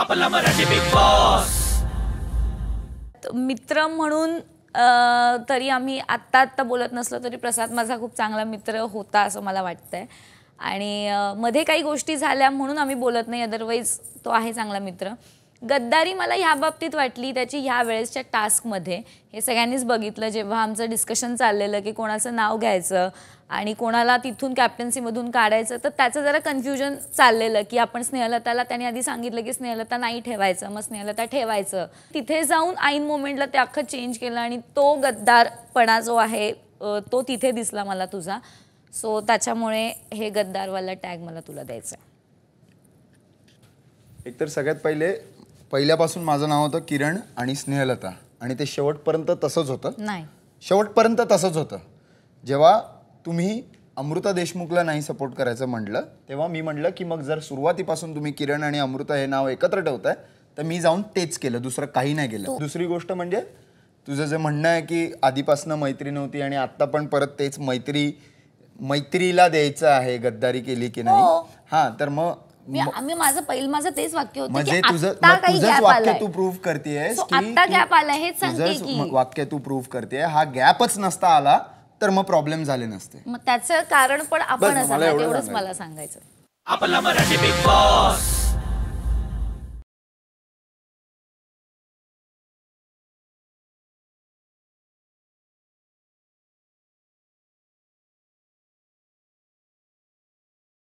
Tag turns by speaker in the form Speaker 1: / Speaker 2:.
Speaker 1: Marathi big boss मित्र म्हणून तरी आम्ही आत्ता आत्ता बोलत नसलो तरी प्रसाद माझा खूप चांगला मित्र होता असं मला वाटतंय आणि मध्ये काही गोष्टी झाल्या म्हणून आम्ही बोलत नाही अदरवाईज तो आहे चांगला मित्र गद्दारी मला ह्या बाबतीत वाटली त्याची ह्या वेळेसच्या टास्कमध्ये हे सगळ्यांनीच बघितलं जेव्हा आमचं डिस्कशन चाललेलं की कोणाचं नाव घ्यायचं आणि कोणाला तिथून कॅप्टन्सीमधून काढायचं तर त्याचं जरा कन्फ्युजन चाललेलं की आपण स्नेहलताला त्याने आधी सांगितलं की स्नेहलता नाही ठेवायचं मग स्नेहलता ठेवायचं तिथे जाऊन आईन मोमेंटला ते अख्खं चेंज केलं आणि तो गद्दारपणा जो आहे तो तिथे दिसला मला तुझा सो त्याच्यामुळे हे गद्दारवाला टॅग मला तुला द्यायचं
Speaker 2: एकतर सगळ्यात पहिले पहिल्यापासून माझं नाव होतं किरण आणि स्नेहलता आणि ते शेवटपर्यंत तसंच होतं नाही शेवटपर्यंत तसंच होतं जेव्हा तुम्ही अमृता देशमुखला नाही सपोर्ट करायचं म्हटलं तेव्हा मी म्हटलं की मग जर सुरुवातीपासून तुम्ही किरण आणि अमृता हे नाव एकत्र ठेवताय तर मी जाऊन तेच केलं दुसरं काही नाही केलं दुसरी गोष्ट म्हणजे तुझं जे म्हणणं आहे की आधीपासनं मैत्री नव्हती आणि आत्ता पण परत तेच मैत्री मैत्रीला द्यायचं आहे गद्दारी केली की नाही हो. हां तर मग मी आम्ही
Speaker 1: माझं पहिलं माझं तेच वाक्य होतं म्हणजे की आता वाक्य तू
Speaker 2: प्रूव्ह करतेस आता गॅप
Speaker 1: आला हेच सांगते की
Speaker 2: वाक्य तू प्रूव्ह करते हा गॅपच नसता आला तर मग प्रॉब्लेम झाले नसते
Speaker 1: मग त्याचं कारण पण आपण एवढंच मला सांगायचं आपला मराठी बिग बॉस